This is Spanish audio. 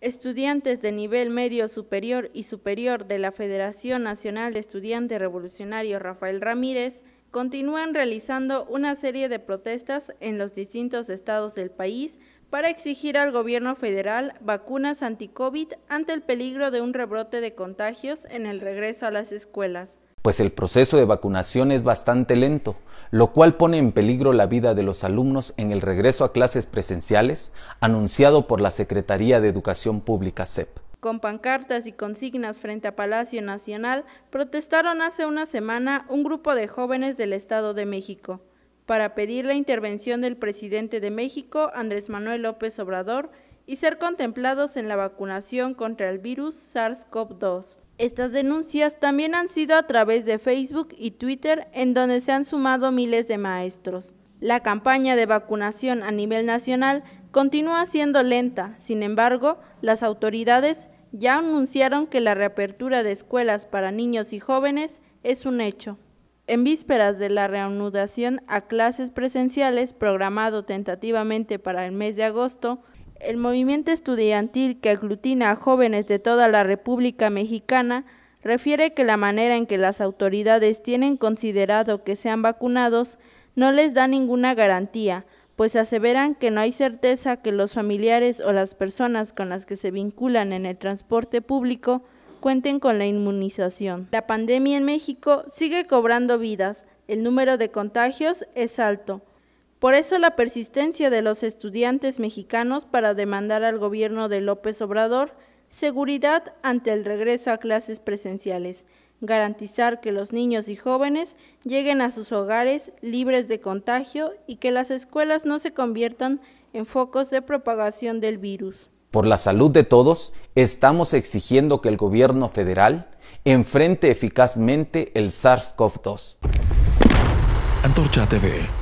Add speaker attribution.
Speaker 1: estudiantes de nivel medio superior y superior de la Federación Nacional de Estudiantes Revolucionarios Rafael Ramírez, continúan realizando una serie de protestas en los distintos estados del país para exigir al gobierno federal vacunas anti-COVID ante el peligro de un rebrote de contagios en el regreso a las escuelas.
Speaker 2: Pues el proceso de vacunación es bastante lento, lo cual pone en peligro la vida de los alumnos en el regreso a clases presenciales anunciado por la Secretaría de Educación Pública CEP.
Speaker 1: Con pancartas y consignas frente a Palacio Nacional, protestaron hace una semana un grupo de jóvenes del Estado de México para pedir la intervención del presidente de México, Andrés Manuel López Obrador, y ser contemplados en la vacunación contra el virus SARS-CoV-2. Estas denuncias también han sido a través de Facebook y Twitter, en donde se han sumado miles de maestros. La campaña de vacunación a nivel nacional Continúa siendo lenta, sin embargo, las autoridades ya anunciaron que la reapertura de escuelas para niños y jóvenes es un hecho. En vísperas de la reanudación a clases presenciales programado tentativamente para el mes de agosto, el movimiento estudiantil que aglutina a jóvenes de toda la República Mexicana refiere que la manera en que las autoridades tienen considerado que sean vacunados no les da ninguna garantía pues aseveran que no hay certeza que los familiares o las personas con las que se vinculan en el transporte público cuenten con la inmunización. La pandemia en México sigue cobrando vidas, el número de contagios es alto. Por eso la persistencia de los estudiantes mexicanos para demandar al gobierno de López Obrador seguridad ante el regreso a clases presenciales garantizar que los niños y jóvenes lleguen a sus hogares libres de contagio y que las escuelas no se conviertan en focos de propagación del virus.
Speaker 2: Por la salud de todos, estamos exigiendo que el gobierno federal enfrente eficazmente el SARS-CoV-2. Antorcha TV.